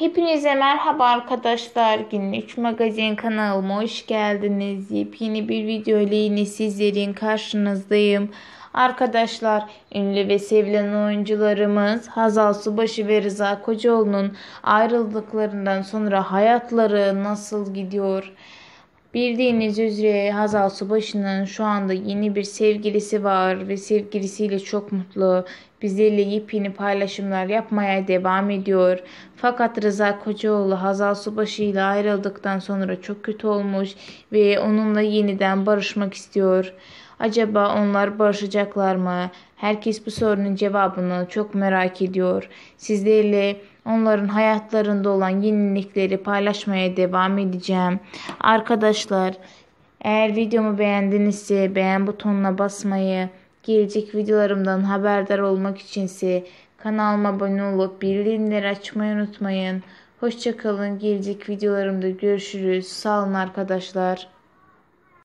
Hepinize merhaba arkadaşlar. Günlük magazin kanalıma hoş geldiniz. Yepyeni bir video ile yine sizlerin karşınızdayım. Arkadaşlar ünlü ve sevilen oyuncularımız Hazal Subaşı ve Rıza Kocaoğlu'nun ayrıldıklarından sonra hayatları nasıl gidiyor? Bildiğiniz üzere Hazal Subaşı'nın şu anda yeni bir sevgilisi var ve sevgilisiyle çok mutlu. Bizlerle yepyeni paylaşımlar yapmaya devam ediyor. Fakat Rıza Kocaoğlu Hazal Subaşı ile ayrıldıktan sonra çok kötü olmuş ve onunla yeniden barışmak istiyor. Acaba onlar barışacaklar mı? Herkes bu sorunun cevabını çok merak ediyor. Sizlerle onların hayatlarında olan yenilikleri paylaşmaya devam edeceğim. Arkadaşlar eğer videomu beğendinizse beğen butonuna basmayı Gelecek videolarımdan haberdar olmak için içinse kanalıma abone olup bildirimleri açmayı unutmayın. Hoşçakalın. Gelecek videolarımda görüşürüz. Sağ olun arkadaşlar.